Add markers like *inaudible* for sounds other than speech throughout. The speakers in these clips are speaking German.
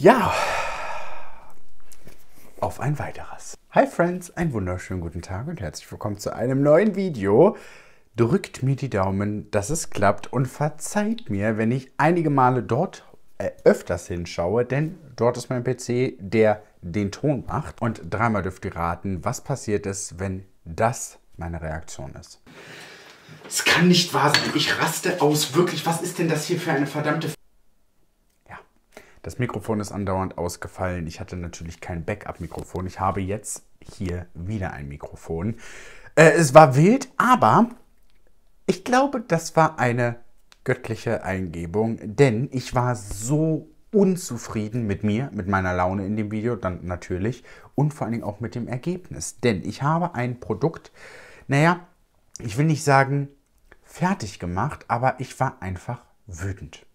Ja, auf ein weiteres. Hi Friends, einen wunderschönen guten Tag und herzlich willkommen zu einem neuen Video. Drückt mir die Daumen, dass es klappt und verzeiht mir, wenn ich einige Male dort äh, öfters hinschaue, denn dort ist mein PC, der den Ton macht. Und dreimal dürft ihr raten, was passiert ist, wenn das meine Reaktion ist. Es kann nicht wahr sein. Ich raste aus. Wirklich, was ist denn das hier für eine verdammte das Mikrofon ist andauernd ausgefallen. Ich hatte natürlich kein Backup-Mikrofon. Ich habe jetzt hier wieder ein Mikrofon. Äh, es war wild, aber ich glaube, das war eine göttliche Eingebung, denn ich war so unzufrieden mit mir, mit meiner Laune in dem Video, dann natürlich und vor allen Dingen auch mit dem Ergebnis. Denn ich habe ein Produkt, naja, ich will nicht sagen fertig gemacht, aber ich war einfach wütend.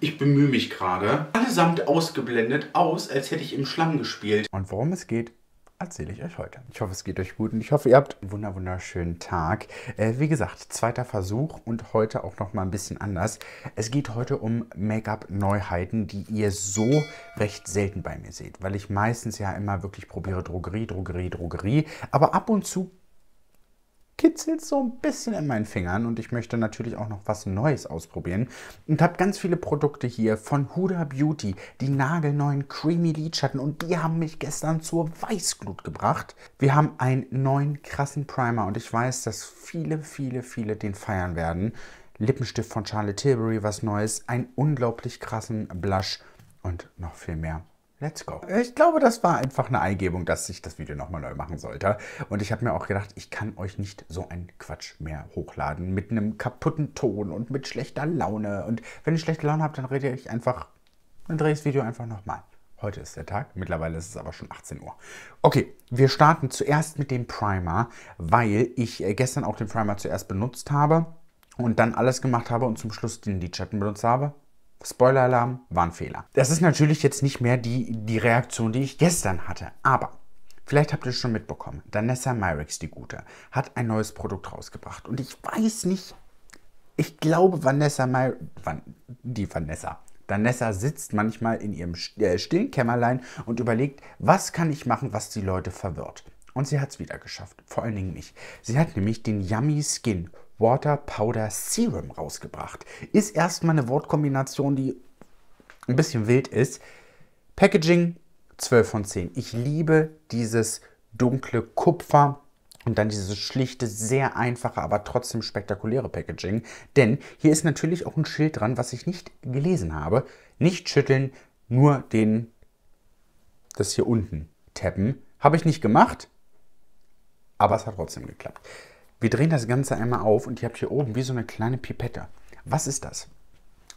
Ich bemühe mich gerade. Allesamt ausgeblendet aus, als hätte ich im Schlamm gespielt. Und worum es geht, erzähle ich euch heute. Ich hoffe, es geht euch gut und ich hoffe, ihr habt einen wunderschönen Tag. Äh, wie gesagt, zweiter Versuch und heute auch nochmal ein bisschen anders. Es geht heute um Make-up-Neuheiten, die ihr so recht selten bei mir seht, weil ich meistens ja immer wirklich probiere Drogerie, Drogerie, Drogerie, aber ab und zu kitzelt so ein bisschen in meinen Fingern und ich möchte natürlich auch noch was Neues ausprobieren und habe ganz viele Produkte hier von Huda Beauty, die nagelneuen Creamy Lidschatten und die haben mich gestern zur Weißglut gebracht. Wir haben einen neuen krassen Primer und ich weiß, dass viele, viele, viele den feiern werden. Lippenstift von Charlotte Tilbury, was Neues, einen unglaublich krassen Blush und noch viel mehr. Let's go. Ich glaube, das war einfach eine Eingebung, dass ich das Video nochmal neu machen sollte. Und ich habe mir auch gedacht, ich kann euch nicht so einen Quatsch mehr hochladen. Mit einem kaputten Ton und mit schlechter Laune. Und wenn ich schlechte Laune habe, dann rede ich einfach, dann drehe ich das Video einfach nochmal. Heute ist der Tag, mittlerweile ist es aber schon 18 Uhr. Okay, wir starten zuerst mit dem Primer, weil ich äh, gestern auch den Primer zuerst benutzt habe und dann alles gemacht habe und zum Schluss den Lidschatten benutzt habe. Spoiler-Alarm, war ein Fehler. Das ist natürlich jetzt nicht mehr die, die Reaktion, die ich gestern hatte, aber Vielleicht habt ihr es schon mitbekommen. Danessa Myricks, die Gute, hat ein neues Produkt rausgebracht. Und ich weiß nicht, ich glaube, Vanessa Myrick, die Vanessa, Danessa sitzt manchmal in ihrem äh, stillen Kämmerlein und überlegt, was kann ich machen, was die Leute verwirrt. Und sie hat es wieder geschafft, vor allen Dingen mich. Sie hat nämlich den Yummy Skin Water Powder Serum rausgebracht. Ist erstmal eine Wortkombination, die ein bisschen wild ist. Packaging 12 von 10. Ich liebe dieses dunkle Kupfer und dann dieses schlichte, sehr einfache, aber trotzdem spektakuläre Packaging. Denn hier ist natürlich auch ein Schild dran, was ich nicht gelesen habe. Nicht schütteln, nur den, das hier unten tappen. Habe ich nicht gemacht, aber es hat trotzdem geklappt. Wir drehen das Ganze einmal auf und ihr habt hier oben wie so eine kleine Pipette. Was ist das?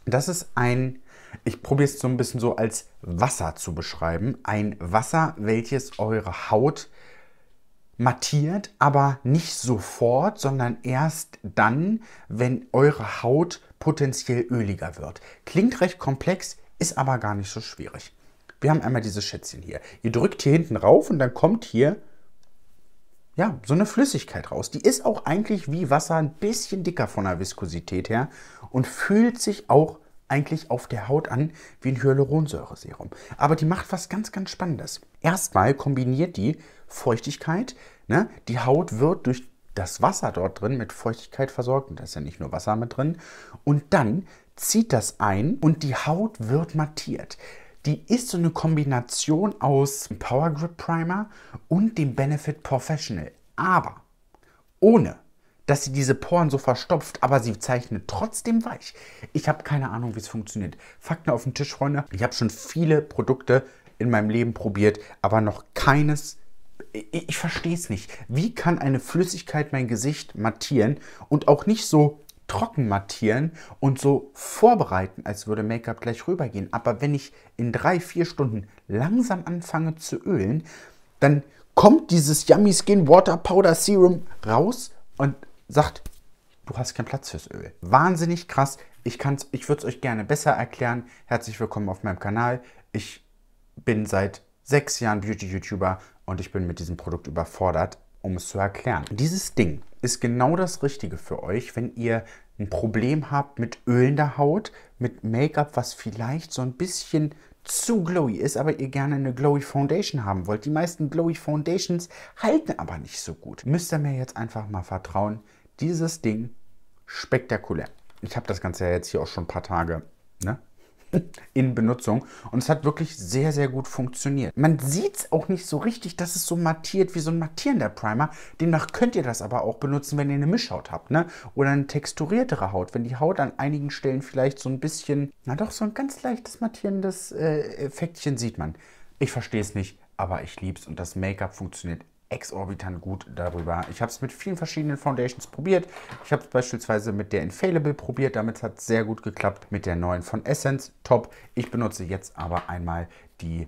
Das ist ein, ich probiere es so ein bisschen so als Wasser zu beschreiben, ein Wasser, welches eure Haut mattiert, aber nicht sofort, sondern erst dann, wenn eure Haut potenziell öliger wird. Klingt recht komplex, ist aber gar nicht so schwierig. Wir haben einmal dieses Schätzchen hier. Ihr drückt hier hinten rauf und dann kommt hier ja, so eine Flüssigkeit raus. Die ist auch eigentlich wie Wasser ein bisschen dicker von der Viskosität her und fühlt sich auch eigentlich auf der Haut an wie ein Hyaluronsäureserum. Aber die macht was ganz, ganz Spannendes. Erstmal kombiniert die Feuchtigkeit. Ne? Die Haut wird durch das Wasser dort drin mit Feuchtigkeit versorgt. Und da ist ja nicht nur Wasser mit drin. Und dann zieht das ein und die Haut wird mattiert die ist so eine Kombination aus Power Grip Primer und dem Benefit Professional. Aber ohne, dass sie diese Poren so verstopft, aber sie zeichnet trotzdem weich. Ich habe keine Ahnung, wie es funktioniert. Fakten auf den Tisch, Freunde. Ich habe schon viele Produkte in meinem Leben probiert, aber noch keines ich, verstehe es nicht. Wie kann eine Flüssigkeit mein Gesicht mattieren und auch nicht so trocken mattieren und so vorbereiten, als würde Make-up gleich rübergehen. Aber wenn ich in drei, vier Stunden langsam anfange zu ölen, dann kommt dieses Yummy Skin Water Powder Serum raus und sagt, du hast keinen Platz fürs Öl. Wahnsinnig krass. Ich, ich würde es euch gerne besser erklären. Herzlich willkommen auf meinem Kanal. Ich bin seit sechs Jahren Beauty-YouTuber und ich bin mit diesem Produkt überfordert um es zu erklären. Dieses Ding ist genau das Richtige für euch, wenn ihr ein Problem habt mit ölender Haut, mit Make-up, was vielleicht so ein bisschen zu glowy ist, aber ihr gerne eine glowy Foundation haben wollt. Die meisten glowy Foundations halten aber nicht so gut. Müsst ihr mir jetzt einfach mal vertrauen. Dieses Ding spektakulär. Ich habe das Ganze ja jetzt hier auch schon ein paar Tage ne, in Benutzung und es hat wirklich sehr, sehr gut funktioniert. Man sieht es auch nicht so richtig, dass es so mattiert wie so ein mattierender Primer. Demnach könnt ihr das aber auch benutzen, wenn ihr eine Mischhaut habt ne? oder eine texturiertere Haut. Wenn die Haut an einigen Stellen vielleicht so ein bisschen, na doch, so ein ganz leichtes mattierendes äh, Effektchen sieht man. Ich verstehe es nicht, aber ich liebe es und das Make-up funktioniert exorbitant gut darüber. Ich habe es mit vielen verschiedenen Foundations probiert. Ich habe es beispielsweise mit der Infallible probiert. Damit hat es sehr gut geklappt. Mit der neuen von Essence, top. Ich benutze jetzt aber einmal die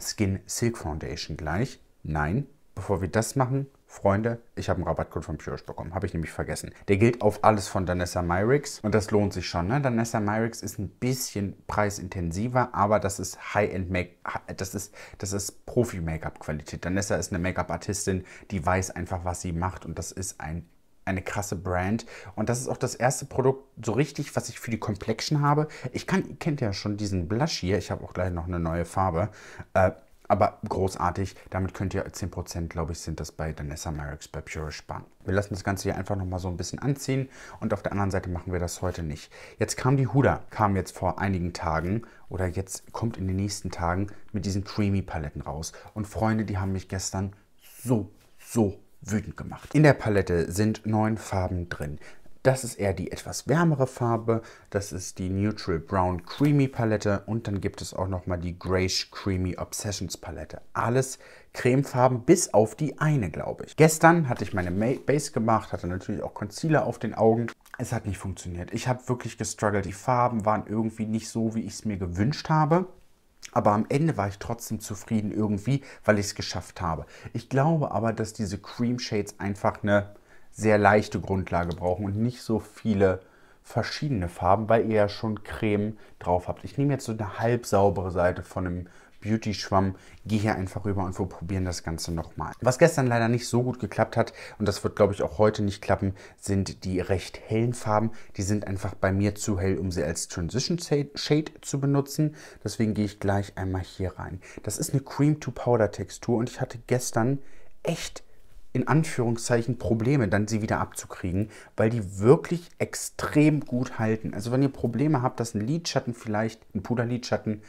Skin Silk Foundation gleich. Nein, bevor wir das machen, Freunde, ich habe einen Rabattcode von Purish bekommen. Habe ich nämlich vergessen. Der gilt auf alles von Danessa Myricks und das lohnt sich schon. Ne? Danessa Myricks ist ein bisschen preisintensiver, aber das ist High-End-Make-up, das ist, das ist Profi-Make-up-Qualität. Danessa ist eine Make-up-Artistin, die weiß einfach, was sie macht und das ist ein eine krasse Brand. Und das ist auch das erste Produkt so richtig, was ich für die Complexion habe. Ich kann, kennt ja schon diesen Blush hier. Ich habe auch gleich noch eine neue Farbe. Äh, aber großartig, damit könnt ihr 10%, glaube ich, sind das bei Danessa Merrick's bei Pure sparen. Wir lassen das Ganze hier einfach nochmal so ein bisschen anziehen und auf der anderen Seite machen wir das heute nicht. Jetzt kam die Huda, kam jetzt vor einigen Tagen oder jetzt kommt in den nächsten Tagen mit diesen Creamy Paletten raus. Und Freunde, die haben mich gestern so, so wütend gemacht. In der Palette sind neun Farben drin. Das ist eher die etwas wärmere Farbe. Das ist die Neutral Brown Creamy Palette. Und dann gibt es auch nochmal die Grayish Creamy Obsessions Palette. Alles Cremefarben, bis auf die eine, glaube ich. Gestern hatte ich meine Base gemacht, hatte natürlich auch Concealer auf den Augen. Es hat nicht funktioniert. Ich habe wirklich gestruggelt. Die Farben waren irgendwie nicht so, wie ich es mir gewünscht habe. Aber am Ende war ich trotzdem zufrieden irgendwie, weil ich es geschafft habe. Ich glaube aber, dass diese Cream Shades einfach eine sehr leichte Grundlage brauchen und nicht so viele verschiedene Farben, weil ihr ja schon Creme drauf habt. Ich nehme jetzt so eine halb saubere Seite von einem Beauty-Schwamm, gehe hier einfach rüber und wir probieren das Ganze nochmal. Was gestern leider nicht so gut geklappt hat, und das wird, glaube ich, auch heute nicht klappen, sind die recht hellen Farben. Die sind einfach bei mir zu hell, um sie als Transition Shade zu benutzen. Deswegen gehe ich gleich einmal hier rein. Das ist eine Cream-to-Powder-Textur und ich hatte gestern echt in Anführungszeichen Probleme, dann sie wieder abzukriegen, weil die wirklich extrem gut halten. Also wenn ihr Probleme habt, dass ein Lidschatten vielleicht, ein Puderlidschatten,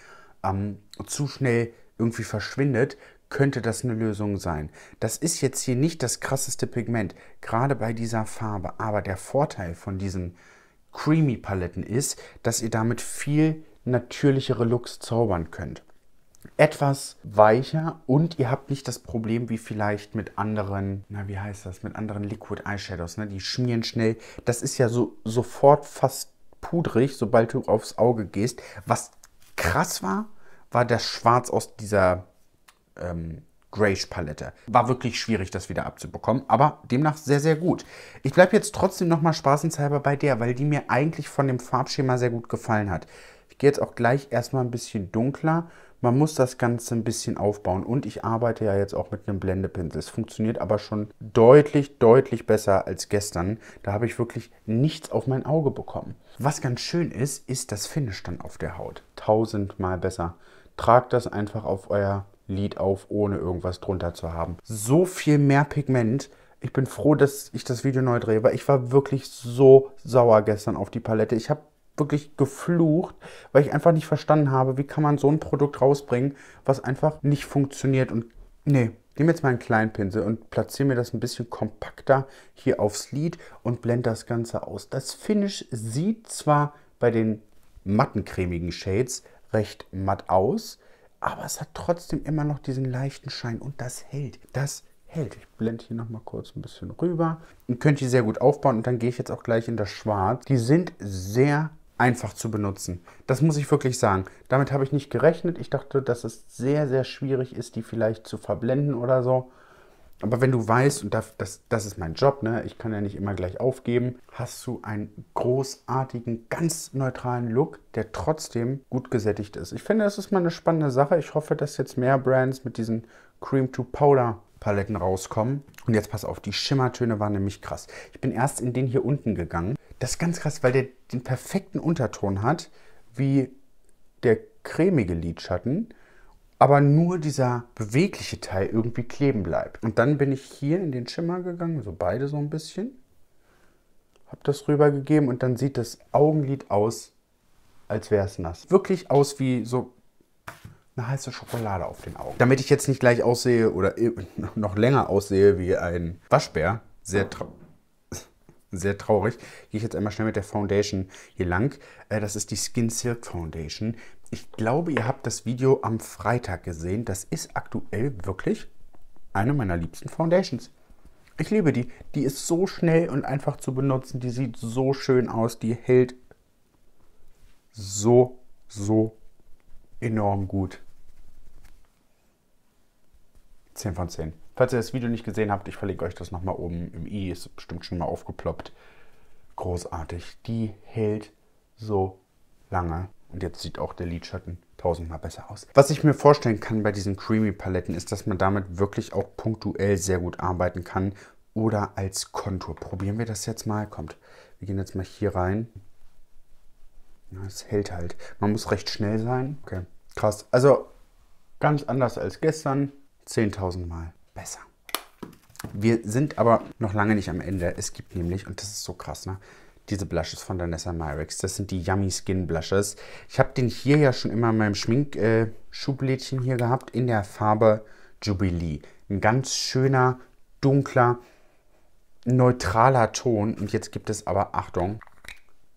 ähm, zu schnell irgendwie verschwindet, könnte das eine Lösung sein. Das ist jetzt hier nicht das krasseste Pigment, gerade bei dieser Farbe. Aber der Vorteil von diesen Creamy Paletten ist, dass ihr damit viel natürlichere Looks zaubern könnt etwas weicher und ihr habt nicht das Problem wie vielleicht mit anderen, na wie heißt das, mit anderen Liquid Eyeshadows, ne? die schmieren schnell. Das ist ja so sofort fast pudrig, sobald du aufs Auge gehst. Was krass war, war das Schwarz aus dieser ähm, Grayish-Palette. War wirklich schwierig, das wieder abzubekommen, aber demnach sehr, sehr gut. Ich bleibe jetzt trotzdem nochmal spaßenshalber bei der, weil die mir eigentlich von dem Farbschema sehr gut gefallen hat. Ich gehe jetzt auch gleich erstmal ein bisschen dunkler, man muss das Ganze ein bisschen aufbauen und ich arbeite ja jetzt auch mit einem Blendepinsel. Es funktioniert aber schon deutlich, deutlich besser als gestern. Da habe ich wirklich nichts auf mein Auge bekommen. Was ganz schön ist, ist das Finish dann auf der Haut. Tausendmal besser. Tragt das einfach auf euer Lid auf, ohne irgendwas drunter zu haben. So viel mehr Pigment ich bin froh, dass ich das Video neu drehe, weil ich war wirklich so sauer gestern auf die Palette. Ich habe wirklich geflucht, weil ich einfach nicht verstanden habe, wie kann man so ein Produkt rausbringen, was einfach nicht funktioniert. Und nee, nehme jetzt mal einen kleinen Pinsel und platziere mir das ein bisschen kompakter hier aufs Lid und blende das Ganze aus. Das Finish sieht zwar bei den matten cremigen Shades recht matt aus, aber es hat trotzdem immer noch diesen leichten Schein und das hält. Das hält. Ich blende hier nochmal kurz ein bisschen rüber. Und könnt die sehr gut aufbauen und dann gehe ich jetzt auch gleich in das Schwarz. Die sind sehr einfach zu benutzen. Das muss ich wirklich sagen. Damit habe ich nicht gerechnet. Ich dachte, dass es sehr, sehr schwierig ist, die vielleicht zu verblenden oder so. Aber wenn du weißt, und das, das, ist mein Job, ne? ich kann ja nicht immer gleich aufgeben, hast du einen großartigen, ganz neutralen Look, der trotzdem gut gesättigt ist. Ich finde, das ist mal eine spannende Sache. Ich hoffe, dass jetzt mehr Brands mit diesen Cream-to-Powder-Paletten rauskommen. Und jetzt pass auf, die Schimmertöne waren nämlich krass. Ich bin erst in den hier unten gegangen das ist ganz krass, weil der den perfekten Unterton hat, wie der cremige Lidschatten, aber nur dieser bewegliche Teil irgendwie kleben bleibt. Und dann bin ich hier in den Schimmer gegangen, so beide so ein bisschen, hab das rübergegeben und dann sieht das Augenlid aus, als wäre es nass. Wirklich aus wie so eine heiße Schokolade auf den Augen. Damit ich jetzt nicht gleich aussehe oder *laughs* noch länger aussehe wie ein Waschbär, sehr traurig sehr traurig. Gehe ich jetzt einmal schnell mit der Foundation hier lang. Äh, das ist die Skin Silk Foundation. Ich glaube, ihr habt das Video am Freitag gesehen. Das ist aktuell wirklich eine meiner liebsten Foundations. Ich liebe die. Die ist so schnell und einfach zu benutzen. Die sieht so schön aus. Die hält so, so enorm gut. 10 von 10. Falls ihr das Video nicht gesehen habt, ich verlinke euch das nochmal oben im i, ist bestimmt schon mal aufgeploppt. Großartig. Die hält so lange. Und jetzt sieht auch der Lidschatten tausendmal besser aus. Was ich mir vorstellen kann bei diesen Creamy Paletten ist, dass man damit wirklich auch punktuell sehr gut arbeiten kann oder als Kontur. Probieren wir das jetzt mal. Kommt, wir gehen jetzt mal hier rein. Ja, es hält halt. Man muss recht schnell sein. Okay, krass. Also ganz anders als gestern. 10.000 Mal besser. Wir sind aber noch lange nicht am Ende. Es gibt nämlich, und das ist so krass, ne? Diese Blushes von Danessa Myricks. Das sind die Yummy Skin Blushes. Ich habe den hier ja schon immer in meinem Schminkschublädchen äh, hier gehabt, in der Farbe Jubilee. Ein ganz schöner, dunkler, neutraler Ton. Und jetzt gibt es aber, Achtung,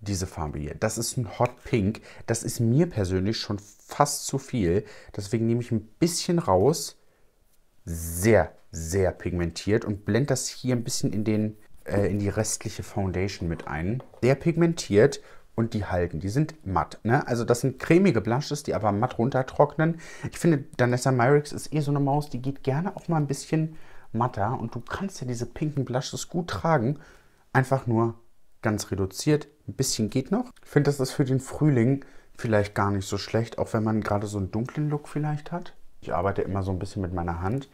diese Farbe hier. Das ist ein Hot Pink. Das ist mir persönlich schon fast zu viel. Deswegen nehme ich ein bisschen raus sehr, sehr pigmentiert und blend das hier ein bisschen in, den, äh, in die restliche Foundation mit ein. Sehr pigmentiert und die halten. Die sind matt. Ne? Also das sind cremige Blushes, die aber matt runtertrocknen. Ich finde, Danessa Myricks ist eh so eine Maus, die geht gerne auch mal ein bisschen matter. Und du kannst ja diese pinken Blushes gut tragen. Einfach nur ganz reduziert. Ein bisschen geht noch. Ich finde, das ist für den Frühling vielleicht gar nicht so schlecht, auch wenn man gerade so einen dunklen Look vielleicht hat. Ich arbeite immer so ein bisschen mit meiner Hand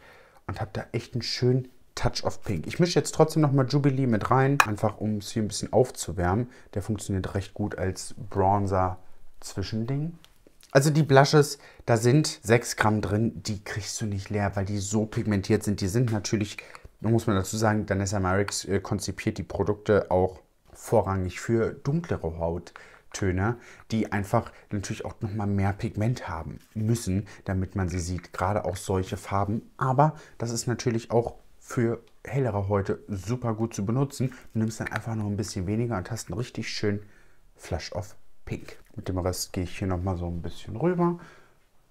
und habe da echt einen schönen Touch of Pink. Ich mische jetzt trotzdem nochmal Jubilee mit rein, einfach um es hier ein bisschen aufzuwärmen. Der funktioniert recht gut als Bronzer-Zwischending. Also die Blushes, da sind 6 Gramm drin, die kriegst du nicht leer, weil die so pigmentiert sind. Die sind natürlich, muss man dazu sagen, Danessa Marix äh, konzipiert die Produkte auch vorrangig für dunklere Haut. Farbtöne, die einfach natürlich auch nochmal mehr Pigment haben müssen, damit man sie sieht. Gerade auch solche Farben. Aber das ist natürlich auch für hellere Häute super gut zu benutzen. Du nimmst dann einfach nur ein bisschen weniger und hast einen richtig schönen Flush of Pink. Mit dem Rest gehe ich hier nochmal so ein bisschen rüber.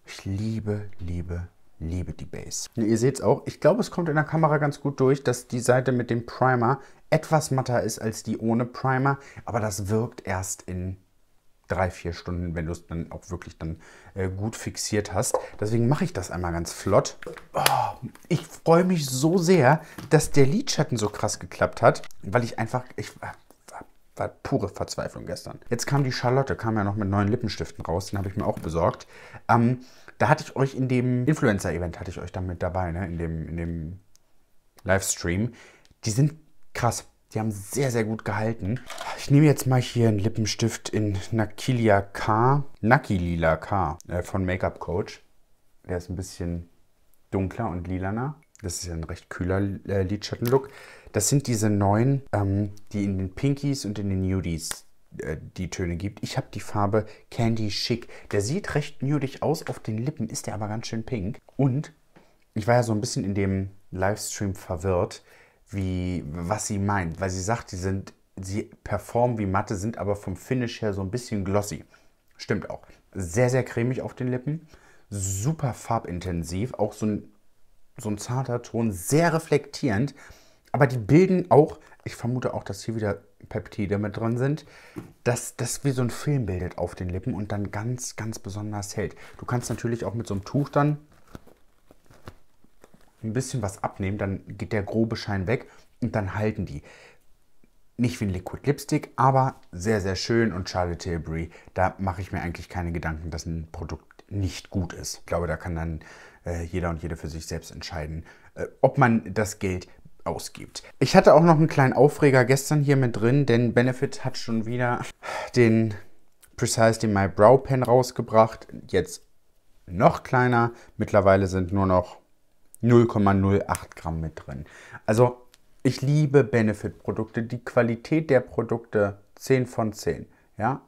Ich liebe, liebe, liebe die Base. Ihr seht es auch, ich glaube, es kommt in der Kamera ganz gut durch, dass die Seite mit dem Primer etwas matter ist als die ohne Primer, aber das wirkt erst in drei, vier Stunden, wenn du es dann auch wirklich dann äh, gut fixiert hast. Deswegen mache ich das einmal ganz flott. Oh, ich freue mich so sehr, dass der Lidschatten so krass geklappt hat, weil ich einfach, ich ah, war pure Verzweiflung gestern. Jetzt kam die Charlotte, kam ja noch mit neuen Lippenstiften raus, den habe ich mir auch besorgt. Ähm, da hatte ich euch in dem Influencer-Event, hatte ich euch dann mit dabei, ne? in, dem, in dem Livestream. Die sind krass die haben sehr, sehr gut gehalten. Ich nehme jetzt mal hier einen Lippenstift in Nakilia K. Naki Lila K. Äh, von Make-up Coach. Der ist ein bisschen dunkler und lilaner. Das ist ja ein recht kühler äh, Lidschattenlook. Das sind diese neuen, ähm, die in den Pinkies und in den Nudies äh, die Töne gibt. Ich habe die Farbe Candy Chic. Der sieht recht nudig aus. Auf den Lippen ist der aber ganz schön pink. Und ich war ja so ein bisschen in dem Livestream verwirrt wie, was sie meint, weil sie sagt, die sind, sie performen wie Matte, sind aber vom Finish her so ein bisschen glossy. Stimmt auch. Sehr, sehr cremig auf den Lippen, super farbintensiv, auch so ein, so ein zarter Ton, sehr reflektierend, aber die bilden auch, ich vermute auch, dass hier wieder Peptide mit drin sind, dass das wie so ein Film bildet auf den Lippen und dann ganz, ganz besonders hält. Du kannst natürlich auch mit so einem Tuch dann ein bisschen was abnehmen, dann geht der grobe Schein weg und dann halten die. Nicht wie ein Liquid Lipstick, aber sehr, sehr schön und Charlotte Tilbury, da mache ich mir eigentlich keine Gedanken, dass ein Produkt nicht gut ist. Ich glaube, da kann dann äh, jeder und jede für sich selbst entscheiden, äh, ob man das Geld ausgibt. Ich hatte auch noch einen kleinen Aufreger gestern hier mit drin, denn Benefit hat schon wieder den Precise, den My Brow Pen rausgebracht. Jetzt noch kleiner. Mittlerweile sind nur noch 0,08 Gramm mit drin. Also ich liebe Benefit-Produkte. Die Qualität der Produkte 10 von 10. Ja,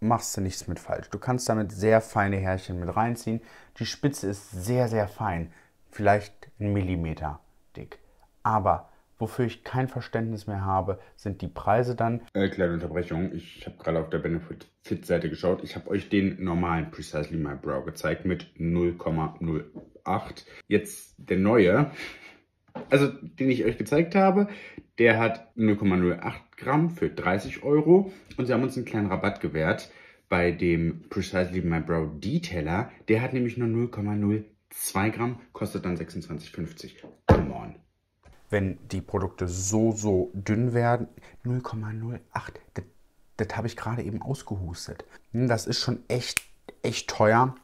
machst du nichts mit falsch. Du kannst damit sehr feine Härchen mit reinziehen. Die Spitze ist sehr, sehr fein. Vielleicht ein Millimeter dick. Aber wofür ich kein Verständnis mehr habe, sind die Preise dann. Äh, kleine Unterbrechung. Ich habe gerade auf der Benefit-Seite geschaut. Ich habe euch den normalen Precisely My Brow gezeigt mit 0,08 8 jetzt der neue, also den ich euch gezeigt habe, der hat 0,08 Gramm für 30 Euro und sie haben uns einen kleinen Rabatt gewährt bei dem Precisely My Brow Detailer. Der hat nämlich nur 0,02 Gramm, kostet dann 26,50. Come on. Wenn die Produkte so, so dünn werden, 0,08, das, das habe ich gerade eben ausgehustet. Hm, das ist schon echt, echt teuer.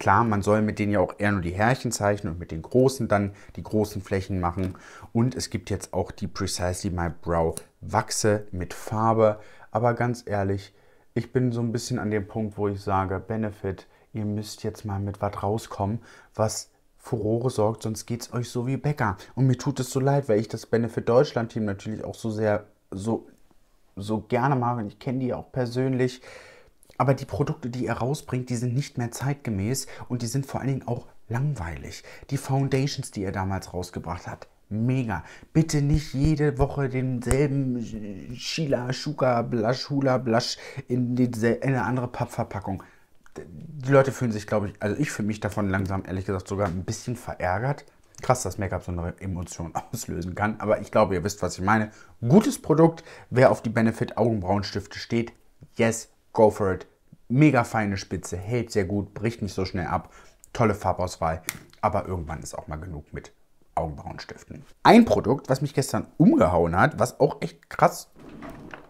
Klar, man soll mit denen ja auch eher nur die Härchen zeichnen und mit den großen dann die großen Flächen machen. Und es gibt jetzt auch die Precisely My Brow Wachse mit Farbe. Aber ganz ehrlich, ich bin so ein bisschen an dem Punkt, wo ich sage, Benefit, ihr müsst jetzt mal mit was rauskommen, was Furore sorgt, sonst geht es euch so wie Bäcker. Und mir tut es so leid, weil ich das Benefit Deutschland Team natürlich auch so sehr, so, so gerne mag und ich kenne die auch persönlich. Aber die Produkte, die er rausbringt, die sind nicht mehr zeitgemäß und die sind vor allen Dingen auch langweilig. Die Foundations, die er damals rausgebracht hat, mega. Bitte nicht jede Woche denselben Shila, Shuka, Blush, Hula, Blush in, in eine andere Pappverpackung. Die Leute fühlen sich, glaube ich, also ich fühle mich davon langsam, ehrlich gesagt, sogar ein bisschen verärgert. Krass, dass Make-up so eine Emotion *laughs* auslösen kann, aber ich glaube, ihr wisst, was ich meine. Gutes Produkt, wer auf die Benefit Augenbrauenstifte steht, yes, go for it mega feine Spitze, hält sehr gut, bricht nicht so schnell ab, tolle Farbauswahl, aber irgendwann ist auch mal genug mit Augenbrauenstiften. Ein Produkt, was mich gestern umgehauen hat, was auch echt krass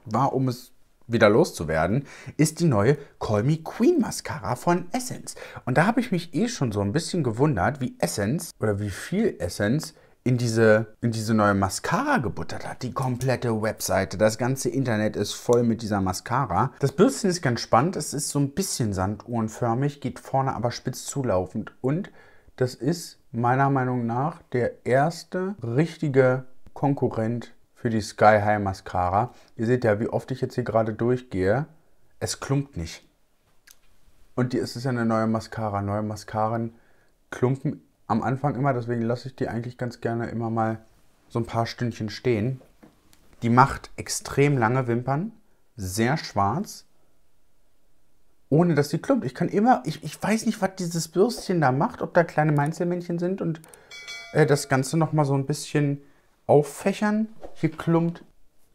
war, um es wieder loszuwerden, ist die neue Call Me Queen Mascara von Essence. Und da habe ich mich eh schon so ein bisschen gewundert, wie Essence oder wie viel Essence in diese, in diese neue Mascara gebuttert hat. Die komplette Webseite, das ganze Internet ist voll mit dieser Mascara. Das Bürstchen ist ganz spannend. Es ist so ein bisschen sanduhrenförmig, geht vorne aber spitz zulaufend. Und das ist meiner Meinung nach der erste richtige Konkurrent für die Sky High Mascara. Ihr seht ja, wie oft ich jetzt hier gerade durchgehe. Es klumpt nicht. Und die, es ist ja eine neue Mascara. Neue Mascaren klumpen am Anfang immer, deswegen lasse ich die eigentlich ganz gerne immer mal so ein paar Stündchen stehen. Die macht extrem lange Wimpern, sehr schwarz, ohne dass sie klumpt. Ich kann immer, ich, ich weiß nicht, was dieses Bürstchen da macht, ob da kleine Meinzelmännchen sind und äh, das Ganze nochmal so ein bisschen auffächern. Hier klumpt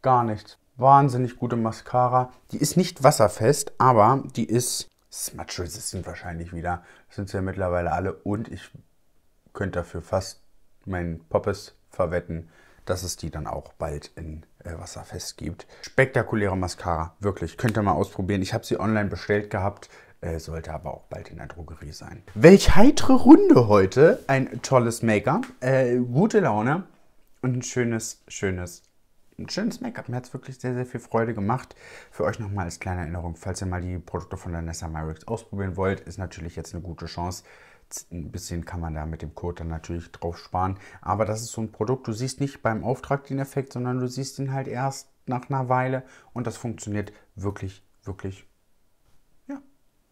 gar nichts. Wahnsinnig gute Mascara. Die ist nicht wasserfest, aber die ist smudge-resistant wahrscheinlich wieder. Das sind sie ja mittlerweile alle und ich könnt dafür fast meinen Poppes verwetten, dass es die dann auch bald in äh, Wasserfest gibt. Spektakuläre Mascara, wirklich, könnt ihr mal ausprobieren. Ich habe sie online bestellt gehabt, äh, sollte aber auch bald in der Drogerie sein. Welch heitere Runde heute. Ein tolles Make-up, äh, gute Laune und ein schönes, schönes ein schönes Make-up. Mir hat es wirklich sehr, sehr viel Freude gemacht. Für euch nochmal als kleine Erinnerung, falls ihr mal die Produkte von Vanessa Myricks ausprobieren wollt, ist natürlich jetzt eine gute Chance, ein bisschen kann man da mit dem Code dann natürlich drauf sparen. Aber das ist so ein Produkt, du siehst nicht beim Auftrag den Effekt, sondern du siehst ihn halt erst nach einer Weile und das funktioniert wirklich, wirklich, ja,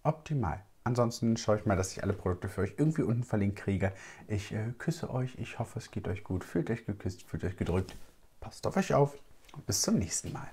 optimal. Ansonsten schaue ich mal, dass ich alle Produkte für euch irgendwie unten verlinkt kriege. Ich äh, küsse euch, ich hoffe, es geht euch gut. Fühlt euch geküsst, fühlt euch gedrückt. Passt auf euch auf. Bis zum nächsten Mal.